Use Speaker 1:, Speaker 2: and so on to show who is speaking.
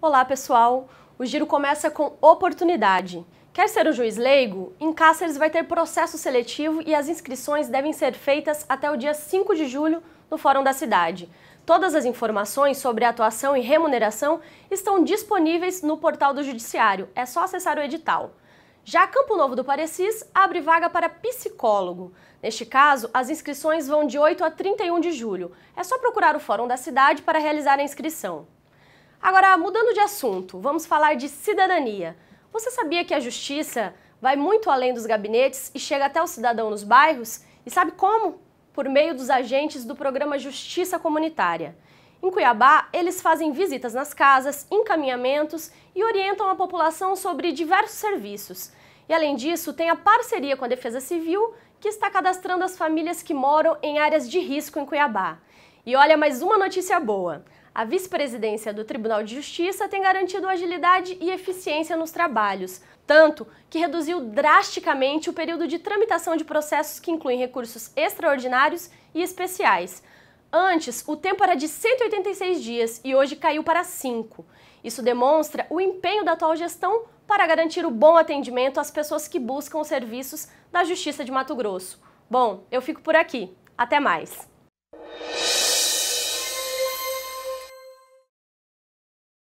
Speaker 1: Olá, pessoal! O giro começa com oportunidade. Quer ser um juiz leigo? Em Cáceres vai ter processo seletivo e as inscrições devem ser feitas até o dia 5 de julho no Fórum da Cidade. Todas as informações sobre atuação e remuneração estão disponíveis no portal do Judiciário, é só acessar o edital. Já Campo Novo do Parecis abre vaga para psicólogo. Neste caso, as inscrições vão de 8 a 31 de julho. É só procurar o Fórum da Cidade para realizar a inscrição. Agora, mudando de assunto, vamos falar de cidadania. Você sabia que a justiça vai muito além dos gabinetes e chega até o cidadão nos bairros? E sabe como? Por meio dos agentes do programa Justiça Comunitária. Em Cuiabá, eles fazem visitas nas casas, encaminhamentos e orientam a população sobre diversos serviços. E além disso, tem a parceria com a Defesa Civil, que está cadastrando as famílias que moram em áreas de risco em Cuiabá. E olha mais uma notícia boa. A vice-presidência do Tribunal de Justiça tem garantido agilidade e eficiência nos trabalhos, tanto que reduziu drasticamente o período de tramitação de processos que incluem recursos extraordinários e especiais. Antes, o tempo era de 186 dias e hoje caiu para 5. Isso demonstra o empenho da atual gestão para garantir o bom atendimento às pessoas que buscam os serviços da Justiça de Mato Grosso. Bom, eu fico por aqui. Até mais!